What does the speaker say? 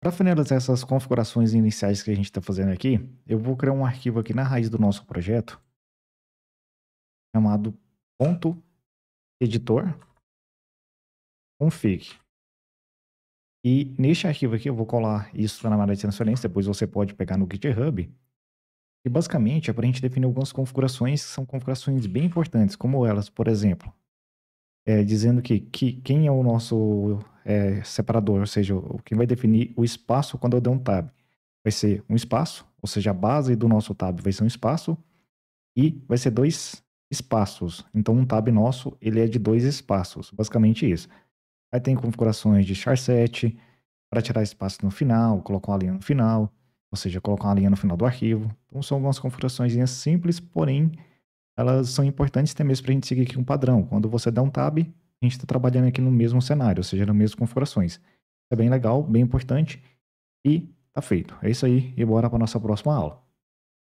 Para finalizar essas configurações iniciais que a gente está fazendo aqui, eu vou criar um arquivo aqui na raiz do nosso projeto, chamado .editor config. E neste arquivo aqui eu vou colar isso na área de transferência, depois você pode pegar no GitHub. E basicamente é para a gente definir algumas configurações que são configurações bem importantes, como elas, por exemplo, é, dizendo que, que quem é o nosso é, separador, ou seja, o que vai definir o espaço quando eu der um tab vai ser um espaço, ou seja, a base do nosso tab vai ser um espaço e vai ser dois espaços. Então, um tab nosso, ele é de dois espaços, basicamente isso. Aí tem configurações de char set para tirar espaço no final, colocar uma linha no final, ou seja, colocar uma linha no final do arquivo. Então, são algumas configurações simples, porém, elas são importantes até mesmo para a gente seguir aqui um padrão. Quando você dá um tab, a gente está trabalhando aqui no mesmo cenário, ou seja, nas mesmas configurações. É bem legal, bem importante e tá feito. É isso aí e bora para nossa próxima aula.